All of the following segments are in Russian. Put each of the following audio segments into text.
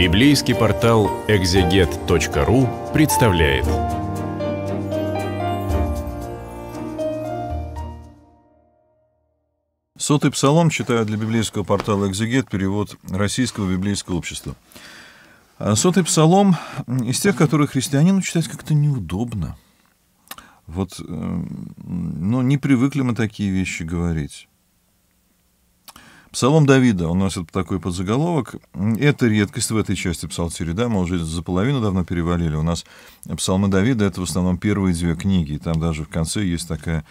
Библейский портал экзегет.ру представляет. Сотый псалом читаю для библейского портала «Экзегет» перевод Российского библейского общества. А сотый псалом из тех, которые христианину читать как-то неудобно. Вот, э, ну, не привыкли мы такие вещи говорить. Псалом Давида, он носит такой подзаголовок. Это редкость в этой части псалтири, да, мы уже за половину давно перевалили. У нас псалмы Давида — это в основном первые две книги, и там даже в конце есть такая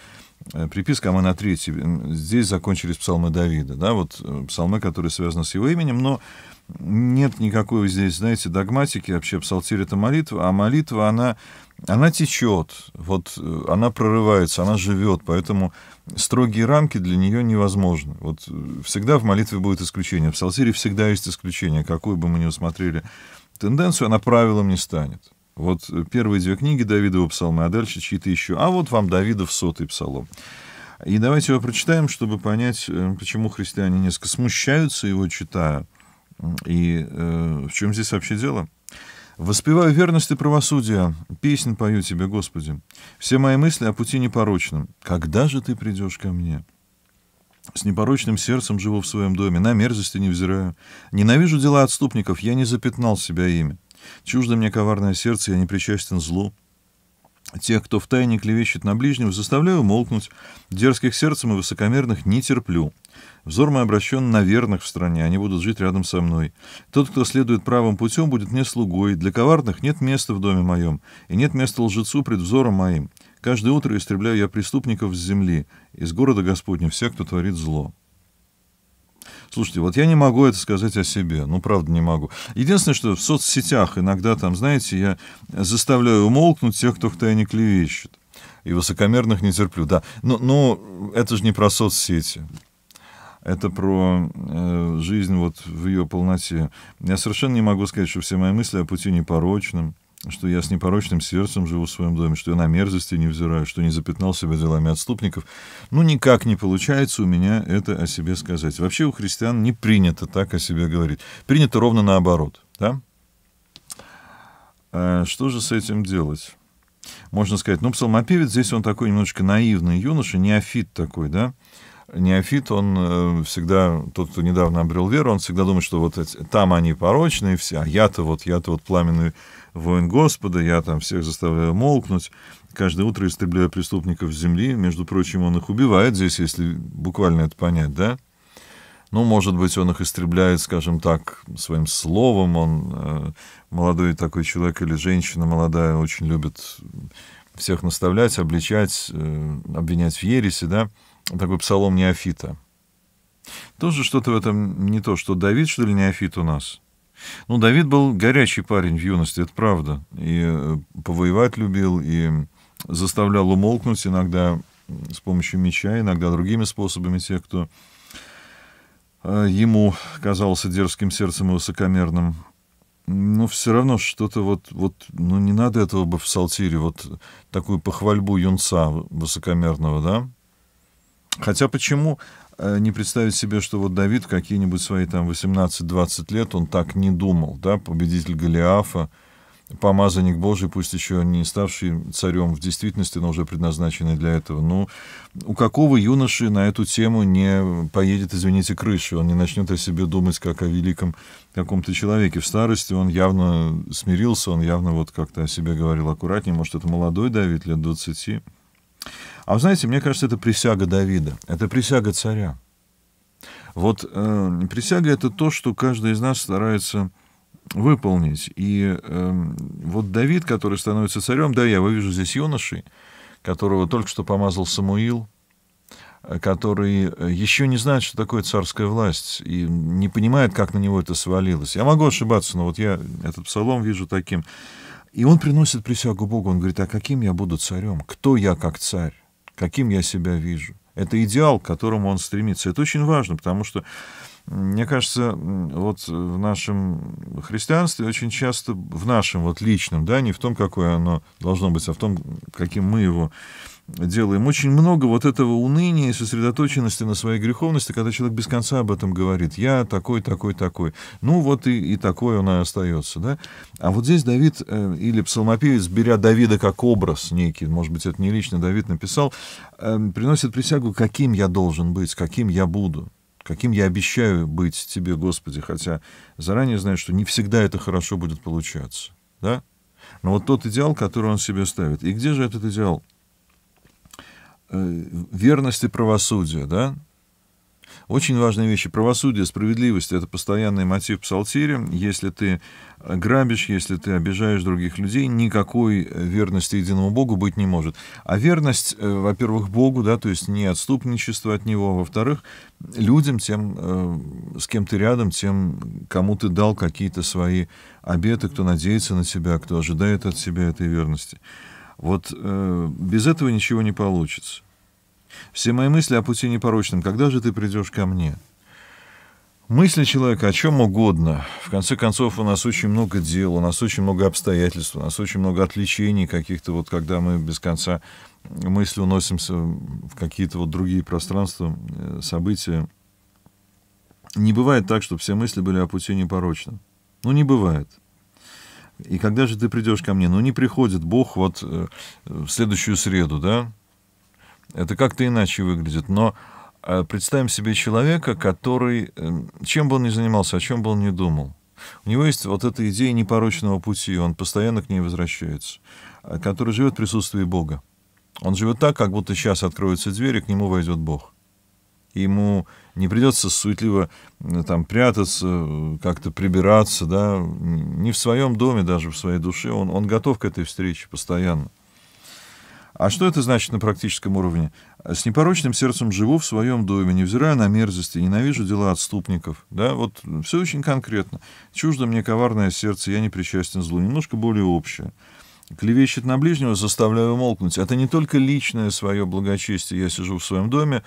Э, приписка а мы на третьей. Здесь закончились псалмы Давида, да, вот э, псалмы, которые связаны с его именем, но нет никакой здесь, знаете, догматики, вообще псалтирь — это молитва, а молитва, она, она течет, вот э, она прорывается, она живет, поэтому строгие рамки для нее невозможны. Вот всегда в молитве будет исключение, в псалтире всегда есть исключение, какую бы мы ни усмотрели тенденцию, она правилом не станет. Вот э, первые две книги Давидова псалмы, а дальше чьи-то еще. А вот вам Давидов сотый псалом. И давайте его прочитаем, чтобы понять, э, почему христиане несколько смущаются его читая. И э, в чем здесь вообще дело? «Воспеваю верность и правосудие, песнь пою тебе, Господи. Все мои мысли о пути непорочном. Когда же ты придешь ко мне?» С непорочным сердцем живу в своем доме, на мерзости не взираю. Ненавижу дела отступников, я не запятнал себя ими. Чуждо мне коварное сердце, я не причастен злу. Тех, кто втайне клевещет на ближнего, заставляю молкнуть. Дерзких сердцем и высокомерных не терплю. Взор мой обращен на верных в стране, они будут жить рядом со мной. Тот, кто следует правым путем, будет мне слугой. Для коварных нет места в доме моем, и нет места лжецу пред взором моим. Каждое утро истребляю я преступников с земли, из города Господня всех, кто творит зло». Слушайте, вот я не могу это сказать о себе, ну, правда, не могу. Единственное, что в соцсетях иногда, там, знаете, я заставляю умолкнуть тех, кто в тайне клевещет. И высокомерных не терплю, да. Но, но это же не про соцсети. Это про э, жизнь вот в ее полноте. Я совершенно не могу сказать, что все мои мысли о пути непорочном что я с непорочным сердцем живу в своем доме, что я на мерзости не взираю, что не запятнал себя делами отступников. Ну, никак не получается у меня это о себе сказать. Вообще у христиан не принято так о себе говорить. Принято ровно наоборот, да? А что же с этим делать? Можно сказать, ну, псалмопевец здесь он такой немножечко наивный юноша, неофит такой, да? неофит, он э, всегда, тот, кто недавно обрел веру, он всегда думает, что вот эти, там они порочные все, а я-то вот, я-то вот пламенный воин Господа, я там всех заставляю молкнуть, каждое утро истребляю преступников с земли, между прочим, он их убивает здесь, если буквально это понять, да? Ну, может быть, он их истребляет, скажем так, своим словом, он э, молодой такой человек или женщина молодая очень любит всех наставлять, обличать, э, обвинять в ереси, да? такой псалом Неофита. Тоже что-то в этом не то, что Давид, что ли, Неофит у нас. Ну, Давид был горячий парень в юности, это правда. И э, повоевать любил, и заставлял умолкнуть иногда с помощью меча, иногда другими способами тех, кто э, ему казался дерзким сердцем и высокомерным. Но все равно что-то вот, вот, ну не надо этого бы в Салтире, вот такую похвальбу юнца высокомерного, да? Хотя почему э, не представить себе, что вот Давид какие-нибудь свои там 18-20 лет, он так не думал, да, победитель Голиафа, помазанник Божий, пусть еще не ставший царем в действительности, но уже предназначенный для этого. Ну, у какого юноши на эту тему не поедет, извините, крыша? Он не начнет о себе думать как о великом каком-то человеке. В старости он явно смирился, он явно вот как-то о себе говорил аккуратнее. Может, это молодой Давид, лет 20 а вы знаете, мне кажется, это присяга Давида, это присяга царя. Вот э, присяга это то, что каждый из нас старается выполнить. И э, вот Давид, который становится царем, да, я вижу здесь юноши, которого только что помазал Самуил, э, который э, еще не знает, что такое царская власть, и не понимает, как на него это свалилось. Я могу ошибаться, но вот я этот псалом вижу таким. И он приносит присягу Богу. Он говорит, а каким я буду царем? Кто я как царь? Каким я себя вижу? Это идеал, к которому он стремится. Это очень важно, потому что мне кажется, вот в нашем христианстве очень часто, в нашем вот личном, да, не в том, какое оно должно быть, а в том, каким мы его делаем. Очень много вот этого уныния и сосредоточенности на своей греховности, когда человек без конца об этом говорит. Я такой, такой, такой. Ну вот и, и такой он и остается. Да? А вот здесь Давид э, или псалмопевец, беря Давида как образ некий, может быть, это не лично Давид написал, э, приносит присягу, каким я должен быть, каким я буду каким я обещаю быть Тебе, Господи, хотя заранее знаю, что не всегда это хорошо будет получаться. Да? Но вот тот идеал, который он себе ставит. И где же этот идеал? Э, верности правосудия, да? Очень важные вещи. Правосудие, справедливость — это постоянный мотив псалтири. Если ты грабишь, если ты обижаешь других людей, никакой э, верности единому Богу быть не может. А верность, э, во-первых, Богу, да, то есть не отступничество от Него, а во-вторых, людям, тем, э, с кем ты рядом, тем, кому ты дал какие-то свои обеты, кто надеется на тебя, кто ожидает от себя этой верности. Вот без этого ничего не получится. Все мои мысли о пути непорочном. Когда же ты придешь ко мне? Мысли человека о чем угодно. В конце концов, у нас очень много дел, у нас очень много обстоятельств, у нас очень много отвлечений каких-то, вот когда мы без конца мысли уносимся в какие-то вот другие пространства, э, события. Не бывает так, чтобы все мысли были о пути непорочном. Ну, не бывает. И когда же ты придешь ко мне? Ну, не приходит Бог вот э, в следующую среду, да? это как-то иначе выглядит. Но э, представим себе человека, который, э, чем бы он ни занимался, о чем бы он ни думал, у него есть вот эта идея непорочного пути, он постоянно к ней возвращается, э, который живет в присутствии Бога. Он живет так, как будто сейчас откроются двери, к нему войдет Бог. Ему не придется суетливо там прятаться, как-то прибираться, да, не в своем доме, даже в своей душе. Он, он готов к этой встрече постоянно. А что это значит на практическом уровне? С непорочным сердцем живу в своем доме, невзирая на мерзости, ненавижу дела отступников. Да, вот все очень конкретно. Чуждо мне коварное сердце, я не причастен злу. Немножко более общее. Клевещет на ближнего, заставляю умолкнуть. Это не только личное свое благочестие. Я сижу в своем доме,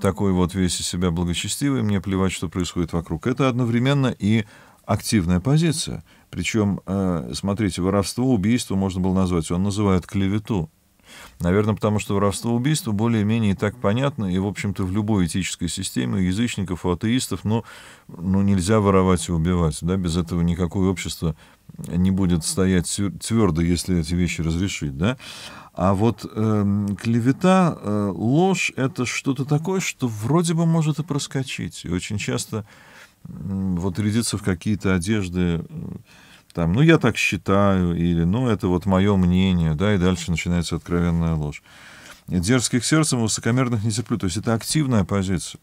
такой вот весь из себя благочестивый, мне плевать, что происходит вокруг. Это одновременно и активная позиция. Причем, э, смотрите, воровство, убийство можно было назвать, он называет клевету. Наверное, потому что воровство убийство более-менее так понятно, и, в общем-то, в любой этической системе у язычников, у атеистов, ну, ну нельзя воровать и убивать, да, без этого никакое общество не будет стоять твердо, если эти вещи разрешить, да. А вот э, клевета, э, ложь — это что-то такое, что вроде бы может и проскочить. И очень часто э, вот рядиться в какие-то одежды... Э, там, ну, я так считаю, или, ну, это вот мое мнение, да, и дальше начинается откровенная ложь. Дерзких сердцем, и высокомерных не терплю. То есть это активная позиция.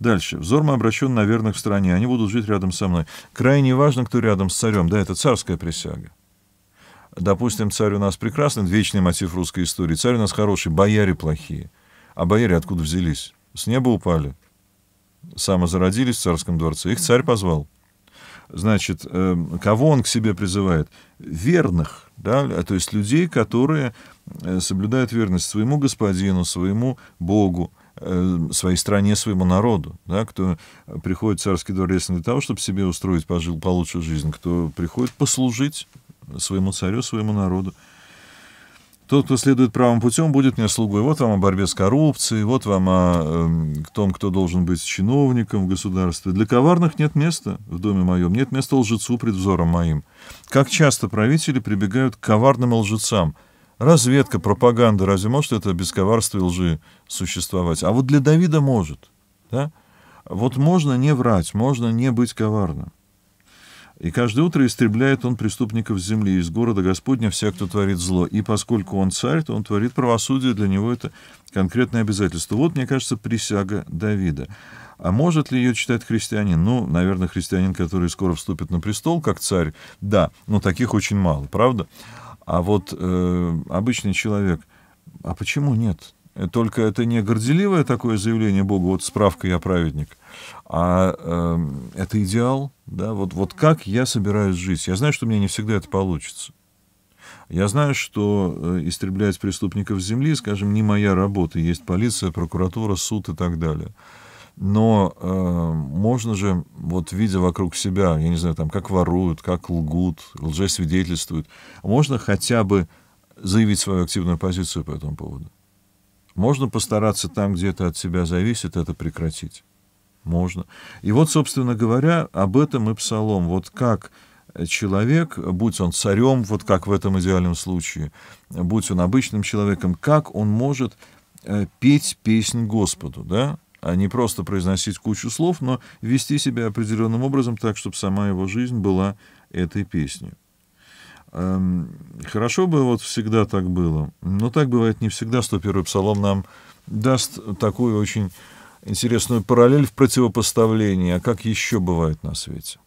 Дальше. Взор мой обращен на верных в стране. Они будут жить рядом со мной. Крайне важно, кто рядом с царем. Да, это царская присяга. Допустим, царь у нас прекрасный, вечный мотив русской истории. Царь у нас хороший, бояре плохие. А бояре откуда взялись? С неба упали. Самозародились в царском дворце. Их царь позвал значит, эм, кого он к себе призывает? Верных, да, а, то есть людей, которые э, соблюдают верность своему господину, своему Богу, эм, своей стране, своему народу, да, кто приходит в царский дворец не для того, чтобы себе устроить пожил, получше жизнь, кто приходит послужить своему царю, своему народу. Тот, кто следует правым путем, будет мне слугой. Вот вам о борьбе с коррупцией, вот вам о э, том, кто должен быть чиновником в государстве. Для коварных нет места в доме моем, нет места лжецу пред взором моим. Как часто правители прибегают к коварным лжецам. Разведка, пропаганда, разве может это без коварства и лжи существовать? А вот для Давида может, да? Вот можно не врать, можно не быть коварным. И каждое утро истребляет он преступников с земли, из города Господня вся, кто творит зло. И поскольку он царь, то он творит правосудие, для него это конкретное обязательство. Вот, мне кажется, присяга Давида. А может ли ее читать христианин? Ну, наверное, христианин, который скоро вступит на престол, как царь, да, но таких очень мало, правда? А вот э, обычный человек, а почему нет? Только это не горделивое такое заявление Богу, вот справка, я праведник, а э, это идеал, да, вот, вот как я собираюсь жить. Я знаю, что мне не всегда это получится. Я знаю, что э, истреблять преступников с земли, скажем, не моя работа, есть полиция, прокуратура, суд и так далее. Но э, можно же, вот видя вокруг себя, я не знаю, там, как воруют, как лгут, лжесвидетельствуют, можно хотя бы заявить свою активную позицию по этому поводу? Можно постараться там, где это от себя зависит, это прекратить? Можно. И вот, собственно говоря, об этом и псалом. Вот как человек, будь он царем, вот как в этом идеальном случае, будь он обычным человеком, как он может э, петь песнь Господу, да? а не просто произносить кучу слов, но вести себя определенным образом так, чтобы сама его жизнь была этой песней. Эм, хорошо бы вот всегда так было, но так бывает не всегда. 101-й псалом нам даст такую очень интересную параллель в противопоставлении, а как еще бывает на свете.